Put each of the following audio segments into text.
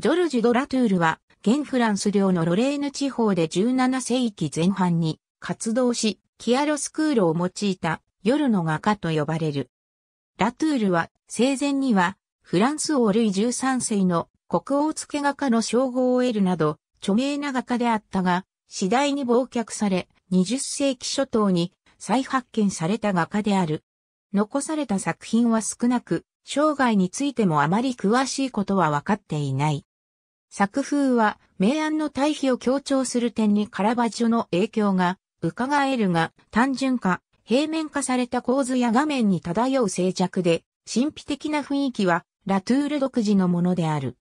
ジョルジュ・ドラトゥールは、現フランス領のロレーヌ地方で17世紀前半に活動し、キアロスクールを用いた夜の画家と呼ばれる。ラトゥールは生前にはフランス王ルイ13世の国王付け画家の称号を得るなど著名な画家であったが、次第に忘却され20世紀初頭に再発見された画家である。残された作品は少なく、生涯についてもあまり詳しいことは分かっていない。作風は明暗の対比を強調する点にカラバジョの影響が伺えるが単純化、平面化された構図や画面に漂う静寂で神秘的な雰囲気はラトゥール独自のものである。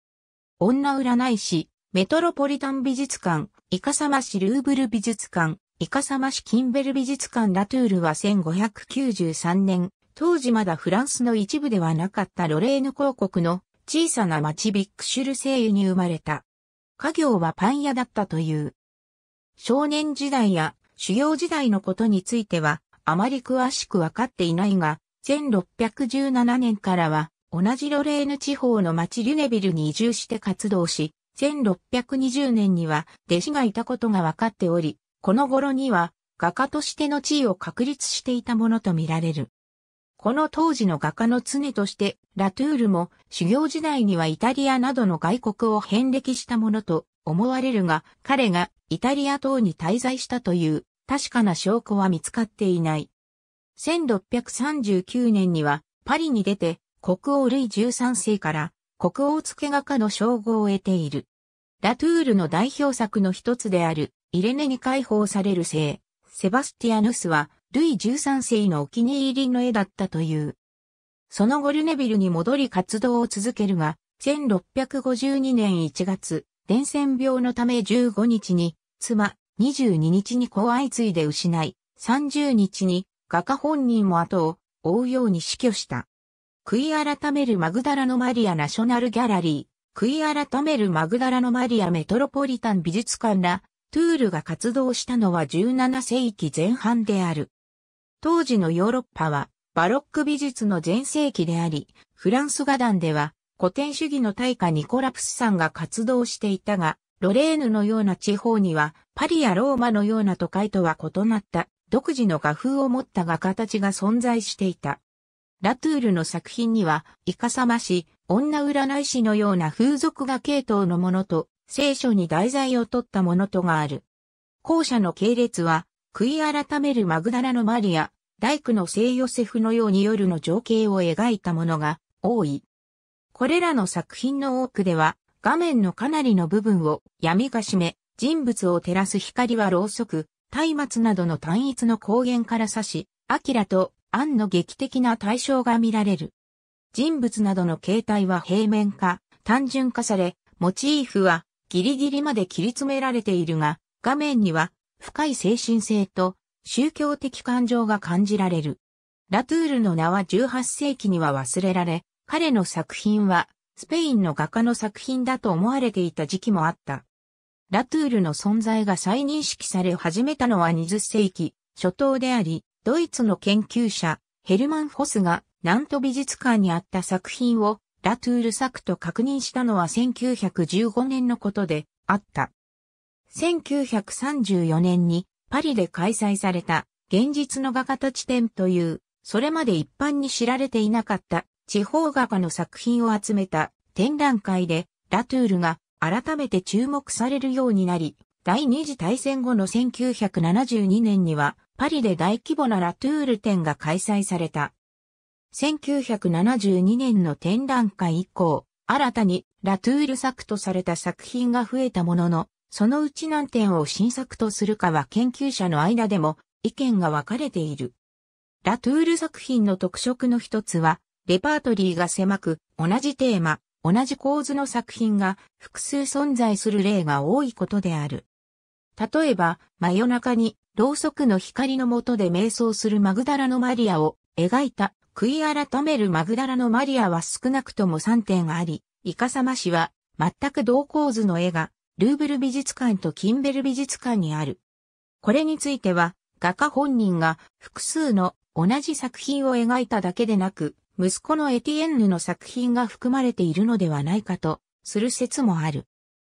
女占い師、メトロポリタン美術館、イカサマ市ルーブル美術館、イカサマ市キンベル美術館ラトゥールは1593年、当時まだフランスの一部ではなかったロレーヌ公国の小さな町ビックシュル西湯に生まれた。家業はパン屋だったという。少年時代や修行時代のことについてはあまり詳しくわかっていないが、1617年からは同じロレーヌ地方の町リュネビルに移住して活動し、1620年には弟子がいたことが分かっており、この頃には画家としての地位を確立していたものとみられる。この当時の画家の常として、ラトゥールも修行時代にはイタリアなどの外国を遍歴したものと思われるが、彼がイタリア等に滞在したという確かな証拠は見つかっていない。1639年にはパリに出て国王ルイ13世から国王付画家の称号を得ている。ラトゥールの代表作の一つであるイレネに解放される聖、セバスティアヌスはルイ13世のお気に入りの絵だったという。その後ルネビルに戻り活動を続けるが、1652年1月、伝染病のため15日に、妻、22日に子を相次いで失い、30日に画家本人も後を追うように死去した。悔い改めるマグダラのマリアナショナルギャラリー、悔い改めるマグダラのマリアメトロポリタン美術館ら、トゥールが活動したのは17世紀前半である。当時のヨーロッパはバロック美術の全盛期であり、フランス画壇では古典主義の大家ニコラプスさんが活動していたが、ロレーヌのような地方にはパリやローマのような都会とは異なった独自の画風を持った画家たちが存在していた。ラトゥールの作品には、イカサマ氏、女占い師のような風俗画系統のものと、聖書に題材を取ったものとがある。後者の系列は、悔い改めるマグダラのマリア、大工の聖ヨセフのように夜の情景を描いたものが多い。これらの作品の多くでは、画面のかなりの部分を闇が占め、人物を照らす光はろうそく、松明などの単一の光源から差し、アキラとアンの劇的な対象が見られる。人物などの形態は平面化、単純化され、モチーフはギリギリまで切り詰められているが、画面には深い精神性と宗教的感情が感じられる。ラトゥールの名は18世紀には忘れられ、彼の作品はスペインの画家の作品だと思われていた時期もあった。ラトゥールの存在が再認識され始めたのは20世紀初頭であり、ドイツの研究者ヘルマン・ホスが南都美術館にあった作品をラトゥール作と確認したのは1915年のことであった。1934年にパリで開催された現実の画家たち展という、それまで一般に知られていなかった地方画家の作品を集めた展覧会でラトゥールが改めて注目されるようになり、第二次大戦後の1972年にはパリで大規模なラトゥール展が開催された。1972年の展覧会以降、新たにラトゥール作とされた作品が増えたものの、そのうち何点を新作とするかは研究者の間でも意見が分かれている。ラトゥール作品の特色の一つは、レパートリーが狭く、同じテーマ、同じ構図の作品が複数存在する例が多いことである。例えば、真夜中に、ろうそくの光の下で瞑想するマグダラのマリアを描いた、悔い改めるマグダラのマリアは少なくとも3点あり、イカサマ氏は、全く同構図の絵がルーブル美術館とキンベル美術館にある。これについては、画家本人が複数の同じ作品を描いただけでなく、息子のエティエンヌの作品が含まれているのではないかとする説もある。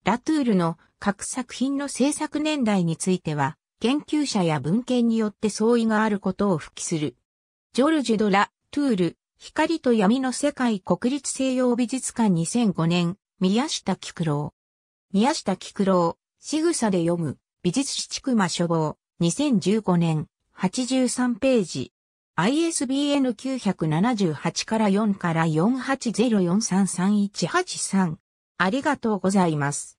ラトゥールの各作品の制作年代については、研究者や文献によって相違があることを付記する。ジョルジュ・ド・ラ・トゥール、光と闇の世界国立西洋美術館2005年、宮下菊郎。宮下菊郎、仕草で読む、美術史畜区間書房、2015年、83ページ。ISBN 978から4から480433183。ありがとうございます。